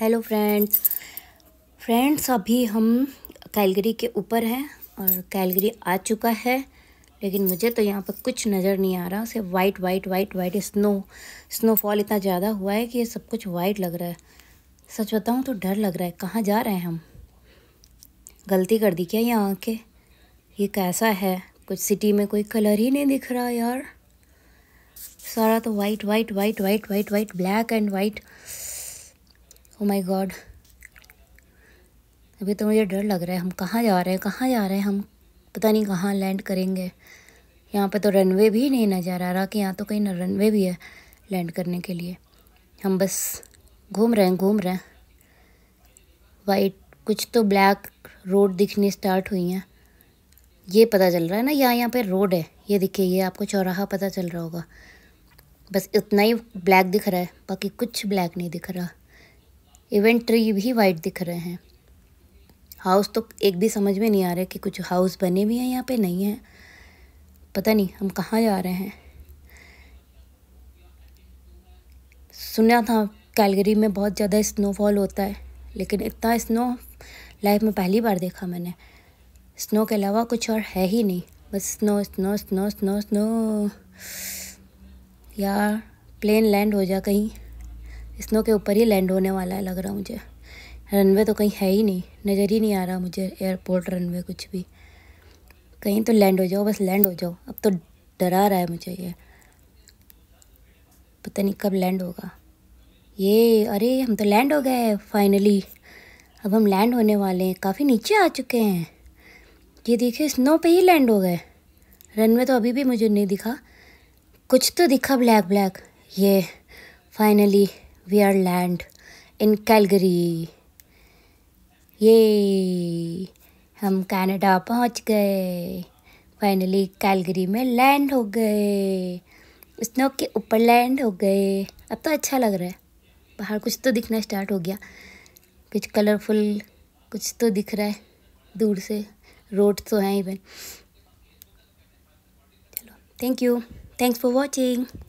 hello friends friends अभी हम Calgary के ऊपर हैं और कैलगरी आ चुका है लेकिन मुझे तो यहाँ पर कुछ नज़र नहीं आ रहा सिर्फ white white white white snow snowfall इतना ज़्यादा हुआ है कि ये सब कुछ वाइट लग रहा है सच बताऊँ तो डर लग रहा है कहाँ जा रहे हैं हम गलती कर दी क्या यहाँ आके ये कैसा है कुछ सिटी में कोई कलर ही नहीं दिख रहा यार सारा तो white white white white white white black and white oh my god अभी तो मुझे डर लग रहा है हम कहाँ जा रहे हैं कहाँ जा रहे हैं हम पता नहीं कहाँ लैंड करेंगे यहाँ पे तो रनवे भी नहीं नज़र आ रहा कि यहाँ तो कहीं ना रनवे भी है लैंड करने के लिए हम बस घूम रहे हैं घूम रहे हैं वाइट कुछ तो ब्लैक रोड दिखनी स्टार्ट हुई हैं ये पता चल रहा है ना यहाँ यहाँ पे रोड है ये दिखे ये आपको चौराहा पता चल रहा होगा बस इतना ही ब्लैक दिख रहा है बाकी कुछ ब्लैक नहीं दिख रहा इवन ट्री भी वाइट दिख रहे हैं हाउस तो एक भी समझ में नहीं आ रहा कि कुछ हाउस बने भी हैं यहाँ पे नहीं है पता नहीं हम कहाँ जा रहे हैं सुना था कैलगरी में बहुत ज़्यादा स्नोफॉल होता है लेकिन इतना स्नो लाइफ में पहली बार देखा मैंने स्नो के अलावा कुछ और है ही नहीं बस snow snow snow snow snow यार प्लेन लैंड हो जा कहीं स्नो के ऊपर ही लैंड होने वाला है लग रहा मुझे रनवे तो कहीं है ही नहीं नज़र ही नहीं आ रहा मुझे एयरपोर्ट रनवे कुछ भी कहीं तो लैंड हो जाओ बस लैंड हो जाओ अब तो डरा रहा है मुझे ये पता नहीं कब लैंड होगा ये अरे हम तो लैंड हो गए फाइनली अब हम लैंड होने वाले हैं काफ़ी नीचे आ चुके हैं ये देखिए स्नो पे ही लैंड हो गए रनवे तो अभी भी मुझे नहीं दिखा कुछ तो दिखा ब्लैक ब्लैक ये finally we are land in Calgary ये हम कनाडा पहुंच गए फाइनली कैलगरी में लैंड हो गए स्नो के ऊपर लैंड हो गए अब तो अच्छा लग रहा है बाहर कुछ तो दिखना स्टार्ट हो गया कुछ कलरफुल कुछ तो दिख रहा है दूर से रोड तो हैं इवन चलो thank you thanks for watching